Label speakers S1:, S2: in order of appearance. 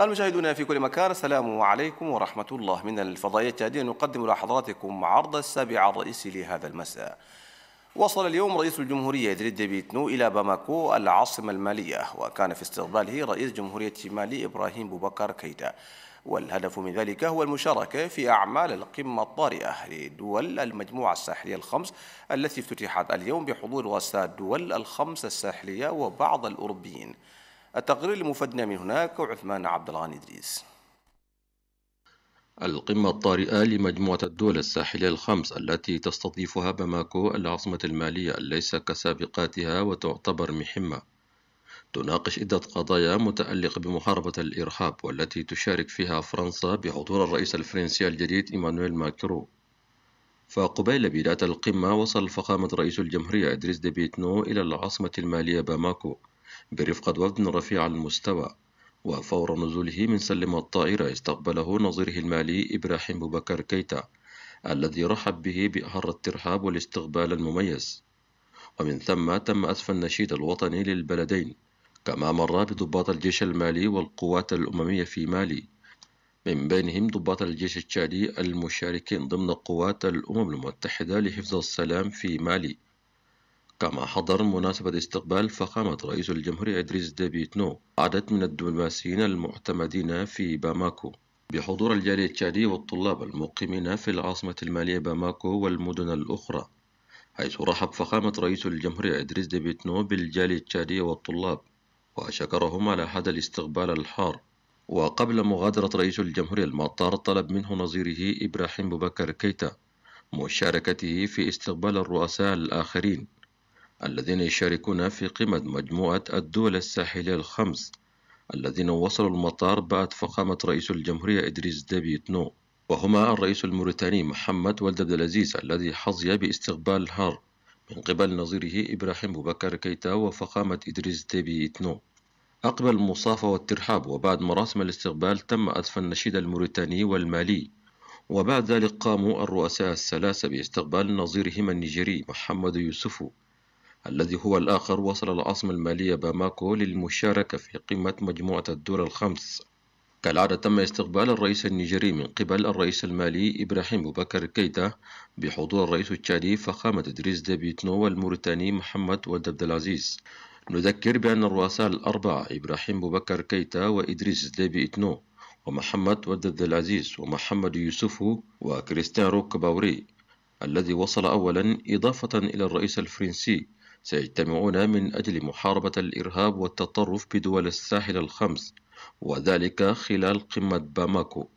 S1: المشاهدون في كل مكان السلام عليكم ورحمة الله من الفضائية التالية نقدم لحضراتكم عرض السابع الرئيسي لهذا المساء وصل اليوم رئيس الجمهورية إدريس ديبيتنو إلى باماكو العاصمة المالية وكان في استقباله رئيس جمهورية مالي إبراهيم بوبكر كيتا والهدف من ذلك هو المشاركة في أعمال القمة الطارئة لدول المجموعة الساحلية الخمس التي افتتحت اليوم بحضور رؤساء الدول الخمس الساحلية وبعض الأوروبيين التقرير لمفدنا من هناك وعثمان عبد الغني إدريس
S2: القمة الطارئة لمجموعة الدول الساحلية الخمس التي تستضيفها باماكو العاصمة المالية ليس كسابقاتها وتعتبر مهمة تناقش عدة قضايا متعلقة بمحاربة الإرهاب والتي تشارك فيها فرنسا بحضور الرئيس الفرنسي الجديد إيمانويل ماكرو فقبيل بداية القمة وصل فخامة رئيس الجمهورية إدريس ديبيتنو إلى العاصمة المالية باماكو برفقة وفد رفيع المستوى وفور نزوله من سلم الطائرة استقبله نظيره المالي إبراهيم بكر كيتا الذي رحب به بأهر الترحاب والاستقبال المميز ومن ثم تم أسف النشيد الوطني للبلدين كما مر بضباط الجيش المالي والقوات الأممية في مالي من بينهم ضباط الجيش التشادي المشاركين ضمن قوات الأمم المتحدة لحفظ السلام في مالي كما حضر مناسبة استقبال فخامة رئيس الجمهورية إدريس ديبيتنو عدد من الدبلوماسيين المعتمدين في باماكو بحضور الجالية التشادي والطلاب المقيمين في العاصمة المالية باماكو والمدن الأخرى حيث رحب فخامة رئيس الجمهورية إدريس ديبيتنو بالجالية التشادية والطلاب وشكرهم على هذا الاستقبال الحار وقبل مغادرة رئيس الجمهورية المطار طلب منه نظيره إبراهيم بوبكر كيتا مشاركته في استقبال الرؤساء الآخرين الذين يشاركون في قمة مجموعة الدول الساحلية الخمس الذين وصلوا المطار بعد فخامة رئيس الجمهورية إدريس دبي تنو وهما الرئيس الموريتاني محمد ولد عبد العزيز الذي حظي باستقبال هار من قبل نظيره إبراهيم بكر كيتا وفخامة إدريس ديبي تنو أقبل المصافة والترحاب وبعد مراسم الاستقبال تم أدفى النشيد الموريتاني والمالي وبعد ذلك قاموا الرؤساء الثلاثة باستقبال نظيرهما النيجيري محمد يوسفو الذي هو الآخر وصل العاصمة المالية باماكو للمشاركة في قمة مجموعة الدول الخمس كالعادة تم استقبال الرئيس النيجري من قبل الرئيس المالي إبراهيم بكر كيتا بحضور الرئيس التشادي فخامة إدريس ديبيتنو والموريتاني محمد ولد العزيز نذكر بأن الرؤساء الأربعة إبراهيم بكر كيتا وإدريس ديبيتنو ومحمد ولد العزيز ومحمد يوسفو وكريستيان روك باوري الذي وصل أولا إضافة إلى الرئيس الفرنسي سيجتمعون من أجل محاربة الإرهاب والتطرف بدول الساحل الخمس وذلك خلال قمة باماكو